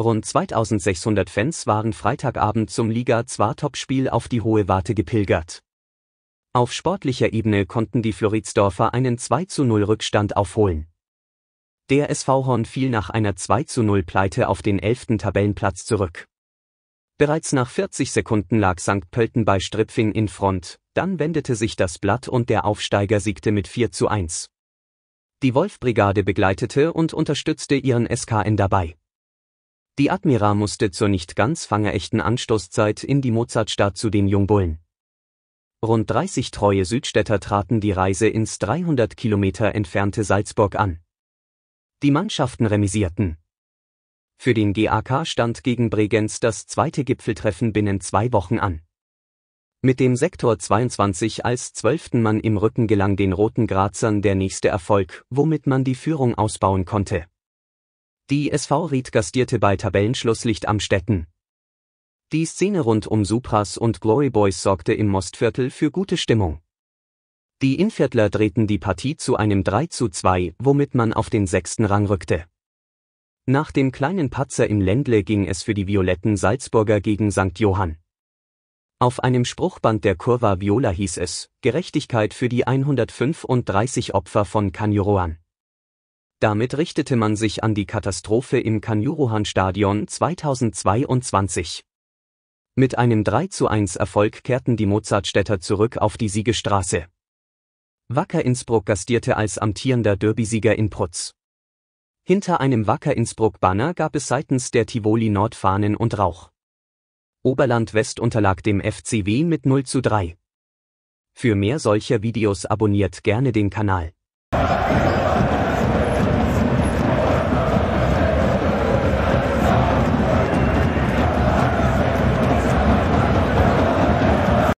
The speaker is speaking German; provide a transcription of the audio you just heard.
Rund 2600 Fans waren Freitagabend zum liga 2 topspiel auf die Hohe Warte gepilgert. Auf sportlicher Ebene konnten die Floridsdorfer einen 2 zu 0 Rückstand aufholen. Der SV Horn fiel nach einer 2 zu 0 Pleite auf den 11. Tabellenplatz zurück. Bereits nach 40 Sekunden lag St. Pölten bei Stripfing in Front, dann wendete sich das Blatt und der Aufsteiger siegte mit 4 zu 1. Die Wolfbrigade begleitete und unterstützte ihren SKN dabei. Die Admira musste zur nicht ganz fangerechten Anstoßzeit in die Mozartstadt zu den Jungbullen. Rund 30 treue Südstädter traten die Reise ins 300 Kilometer entfernte Salzburg an. Die Mannschaften remisierten. Für den GAK stand gegen Bregenz das zweite Gipfeltreffen binnen zwei Wochen an. Mit dem Sektor 22 als zwölften Mann im Rücken gelang den Roten Grazern der nächste Erfolg, womit man die Führung ausbauen konnte. Die SV Ried gastierte bei Tabellenschlusslicht am Amstetten. Die Szene rund um Supras und Glory Boys sorgte im Mostviertel für gute Stimmung. Die Inviertler drehten die Partie zu einem 3 zu 2, womit man auf den sechsten Rang rückte. Nach dem kleinen Patzer im Ländle ging es für die violetten Salzburger gegen St. Johann. Auf einem Spruchband der Curva Viola hieß es, Gerechtigkeit für die 135 Opfer von Canjuroan. Damit richtete man sich an die Katastrophe im Kanjuruhan-Stadion 2022. Mit einem 3 zu 1 Erfolg kehrten die Mozartstädter zurück auf die Siegestraße. Wacker Innsbruck gastierte als amtierender Derbysieger in Prutz. Hinter einem Wacker Innsbruck Banner gab es seitens der Tivoli Nordfahnen und Rauch. Oberland West unterlag dem FCW mit 0 zu 3. Für mehr solcher Videos abonniert gerne den Kanal.